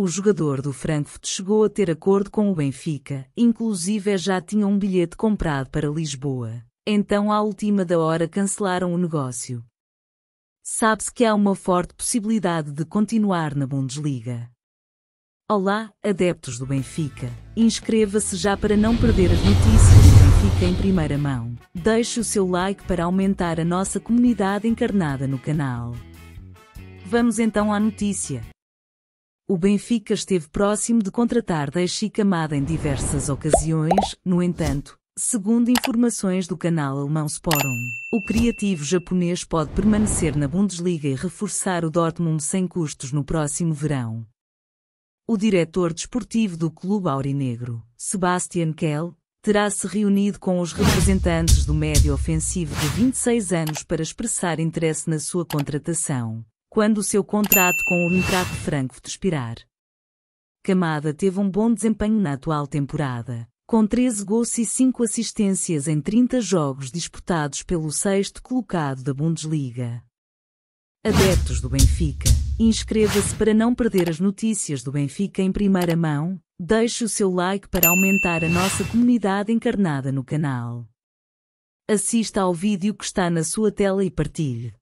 o jogador do Frankfurt chegou a ter acordo com o Benfica, inclusive já tinha um bilhete comprado para Lisboa. Então, à última da hora, cancelaram o negócio. Sabe-se que há uma forte possibilidade de continuar na Bundesliga. Olá, adeptos do Benfica. Inscreva-se já para não perder as notícias do Benfica em primeira mão. Deixe o seu like para aumentar a nossa comunidade encarnada no canal. Vamos então à notícia. O Benfica esteve próximo de contratar Deixi Camada em diversas ocasiões, no entanto, segundo informações do canal alemão Sporum, o criativo japonês pode permanecer na Bundesliga e reforçar o Dortmund sem custos no próximo verão. O diretor desportivo do clube aurinegro, Sebastian Kell, terá se reunido com os representantes do médio ofensivo de 26 anos para expressar interesse na sua contratação, quando o seu contrato com o Eintracht Frankfurt expirar. Camada teve um bom desempenho na atual temporada, com 13 gols e 5 assistências em 30 jogos disputados pelo sexto colocado da Bundesliga. Adeptos do Benfica, inscreva-se para não perder as notícias do Benfica em primeira mão, deixe o seu like para aumentar a nossa comunidade encarnada no canal. Assista ao vídeo que está na sua tela e partilhe.